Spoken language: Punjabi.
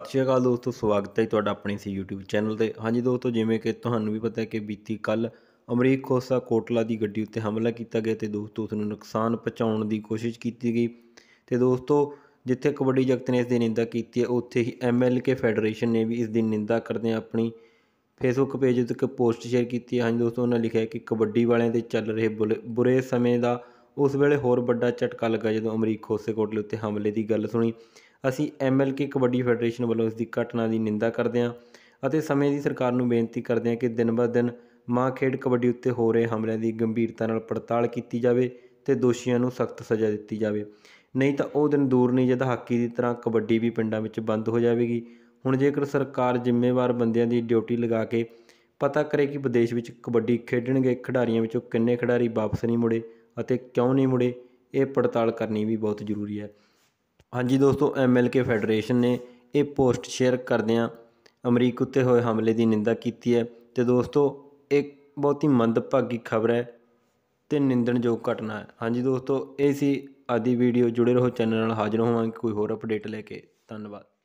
ਸਤਿ ਸ਼੍ਰੀ ਅਕਾਲ ਦੋਸਤੋ ਸਵਾਗਤ ਹੈ ਤੁਹਾਡਾ ਆਪਣੀ ਸੀ YouTube ਚੈਨਲ ਤੇ ਹਾਂਜੀ ਦੋਸਤੋ ਜਿਵੇਂ ਕਿ ਤੁਹਾਨੂੰ ਵੀ ਪਤਾ ਹੈ ਕਿ ਬੀਤੀ ਕੱਲ ਅਮਰੀਕ ਖੋਸਾ ਕੋਟਲਾ ਦੀ ਗੱਡੀ ਉੱਤੇ ਹਮਲਾ ਕੀਤਾ ਗਿਆ ਤੇ ਦੋਸਤੋ ਉਸ ਨੂੰ ਨੁਕਸਾਨ ਪਹੁੰਚਾਉਣ ਦੀ ਕੋਸ਼ਿਸ਼ ਕੀਤੀ ਗਈ ਤੇ ਦੋਸਤੋ ਜਿੱਥੇ ਕਬੱਡੀ ਜਗਤ ਨੇ ਇਸ ਦੀ ਨਿੰਦਾ ਕੀਤੀ ਹੈ ਉੱਥੇ ਹੀ MLK ਫੈਡਰੇਸ਼ਨ ਨੇ ਵੀ ਇਸ ਦੀ ਨਿੰਦਾ ਕਰਦੇ ਆਪਣੀ ਫੇਸਬੁੱਕ ਪੇਜ ਉੱਤੇ ਇੱਕ ਪੋਸਟ ਸ਼ੇਅਰ ਕੀਤੀ ਹੈ ਹਾਂਜੀ ਦੋਸਤੋ ਉਹਨਾਂ ਲਿਖਿਆ ਕਿ ਕਬੱਡੀ ਵਾਲਿਆਂ ਦੇ ਚੱਲ ਰਹੇ ਬੁਰੇ ਸਮੇਂ ਦਾ ਉਸ ਵੇਲੇ ਹੋਰ ਵੱਡਾ ਝਟਕਾ ਲੱਗਾ ਜਦੋਂ ਅਮਰੀਕ ਖੋਸੇ ਕੋਟਲੇ ਉੱਤੇ ਹਮਲੇ ਦੀ ਗੱਲ ਸੁਣੀ ਅਸੀਂ ਐਮਐਲਕੇ ਕਬੱਡੀ ਫੈਡਰੇਸ਼ਨ ਵੱਲੋਂ ਇਸ ਦੀ ਘਟਨਾ ਦੀ ਨਿੰਦਾ ਕਰਦੇ ਹਾਂ ਅਤੇ ਸਮੇਂ ਦੀ ਸਰਕਾਰ ਨੂੰ ਬੇਨਤੀ ਕਰਦੇ ਹਾਂ ਕਿ ਦਿਨ ਬਦ ਦਿਨ ਮਾਂ ਖੇਡ ਕਬੱਡੀ ਉੱਤੇ ਹੋ ਰਹੇ ਹਮਲਿਆਂ ਦੀ ਗੰਭੀਰਤਾ ਨਾਲ ਪੜਤਾਲ ਕੀਤੀ ਜਾਵੇ ਤੇ ਦੋਸ਼ੀਆਂ ਨੂੰ ਸਖਤ ਸਜ਼ਾ ਦਿੱਤੀ ਜਾਵੇ ਨਹੀਂ ਤਾਂ ਉਹ ਦਿਨ ਦੂਰ ਨਹੀਂ ਜਦ ਹਾਕੀ ਦੀ ਤਰ੍ਹਾਂ ਕਬੱਡੀ ਵੀ ਪਿੰਡਾਂ ਵਿੱਚ ਬੰਦ ਹੋ ਜਾਵੇਗੀ ਹੁਣ ਜੇਕਰ ਸਰਕਾਰ ਜ਼ਿੰਮੇਵਾਰ ਬੰਦਿਆਂ ਦੀ ਡਿਊਟੀ ਲਗਾ ਕੇ ਪਤਾ ਕਰੇ ਕਿ ਵਿਦੇਸ਼ ਵਿੱਚ ਕਬੱਡੀ ਖੇਡਣਗੇ ਖਿਡਾਰੀਆਂ ਵਿੱਚੋਂ ਕਿੰਨੇ ਖਿਡਾਰੀ ਵਾਪਸ ਨਹੀਂ ਮੁੜੇ ਅਤੇ ਕਿਉਂ ਨਹੀਂ ਮੁੜੇ ਇਹ ਪੜਤਾਲ ਕਰਨੀ ਵੀ ਬਹੁਤ ਜ਼ਰੂਰੀ ਹੈ ਹਾਂਜੀ ਦੋਸਤੋ ਐਮਐਲਕੇ ਫੈਡਰੇਸ਼ਨ ਨੇ ਇਹ ਪੋਸਟ ਸ਼ੇਅਰ ਕਰਦਿਆਂ ਅਮਰੀਕ ਉੱਤੇ ਹੋਏ ਹਮਲੇ ਦੀ ਨਿੰਦਾ ਕੀਤੀ ਹੈ ਤੇ ਦੋਸਤੋ ਇੱਕ ਬਹੁਤ ਹੀ ਮੰਦਭਾਗੀ ਖਬਰ ਹੈ ਤੇ ਨਿੰਦਣਯੋਗ ਘਟਨਾ ਹੈ ਹਾਂਜੀ ਦੋਸਤੋ ਇਹ ਸੀ ਆਦੀ ਵੀਡੀਓ ਜੁੜੇ ਰਹੋ ਚੈਨਲ ਨਾਲ ਹਾਜ਼ਰ ਹੋਵਾਂਗੇ ਕੋਈ ਹੋਰ ਅਪਡੇਟ ਲੈ ਕੇ ਧੰਨਵਾਦ